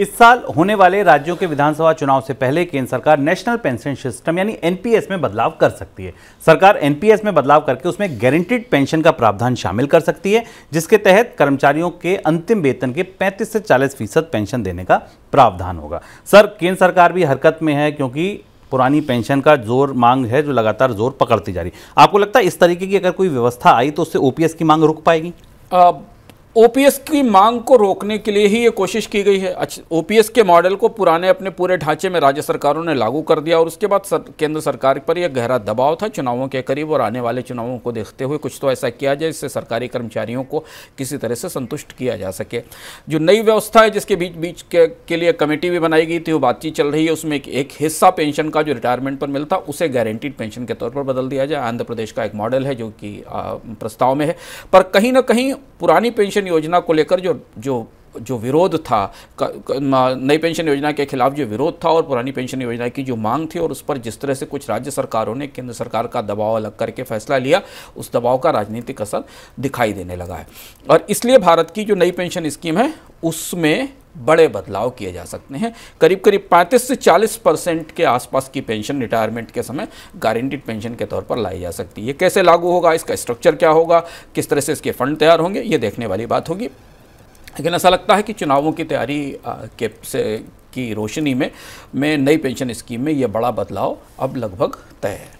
इस साल होने वाले राज्यों के विधानसभा चुनाव से पहले केंद्र सरकार नेशनल पेंशन सिस्टम यानी एनपीएस में बदलाव कर सकती है सरकार एनपीएस में बदलाव करके उसमें गारंटीड पेंशन का प्रावधान शामिल कर सकती है जिसके तहत कर्मचारियों के अंतिम वेतन के 35 से 40 फीसद पेंशन देने का प्रावधान होगा सर केंद्र सरकार भी हरकत में है क्योंकि पुरानी पेंशन का जोर मांग है जो लगातार जोर पकड़ती जा रही आपको लगता है इस तरीके की अगर कोई व्यवस्था आई तो उससे ओपीएस की मांग रुक पाएगी ओपीएस की मांग को रोकने के लिए ही ये कोशिश की गई है अच्छा ओपीएस के मॉडल को पुराने अपने पूरे ढांचे में राज्य सरकारों ने लागू कर दिया और उसके बाद सर, केंद्र सरकार पर यह गहरा दबाव था चुनावों के करीब और आने वाले चुनावों को देखते हुए कुछ तो ऐसा किया जाए जिससे सरकारी कर्मचारियों को किसी तरह से संतुष्ट किया जा सके जो नई व्यवस्था है जिसके बीच बीच के, के लिए कमेटी भी बनाई गई थी वो बातचीत चल रही है उसमें एक, एक हिस्सा पेंशन का जो रिटायरमेंट पर मिलता उसे गारंटीड पेंशन के तौर पर बदल दिया जाए आंध्र प्रदेश का एक मॉडल है जो कि प्रस्ताव में है पर कहीं ना कहीं पुरानी पेंशन योजना को लेकर जो जो जो विरोध था नई पेंशन योजना के खिलाफ जो विरोध था और पुरानी पेंशन योजना की जो मांग थी और उस पर जिस तरह से कुछ राज्य सरकारों ने केंद्र सरकार का दबाव अलग करके फैसला लिया उस दबाव का राजनीतिक असर दिखाई देने लगा है और इसलिए भारत की जो नई पेंशन स्कीम है उसमें बड़े बदलाव किए जा सकते हैं करीब करीब 35 से 40 परसेंट के आसपास की पेंशन रिटायरमेंट के समय गारंटीड पेंशन के तौर पर लाई जा सकती है कैसे लागू होगा इसका स्ट्रक्चर क्या होगा किस तरह से इसके फंड तैयार होंगे ये देखने वाली बात होगी लेकिन ऐसा लगता है कि चुनावों की तैयारी के से की रोशनी में में नई पेंशन स्कीम में ये बड़ा बदलाव अब लगभग तय है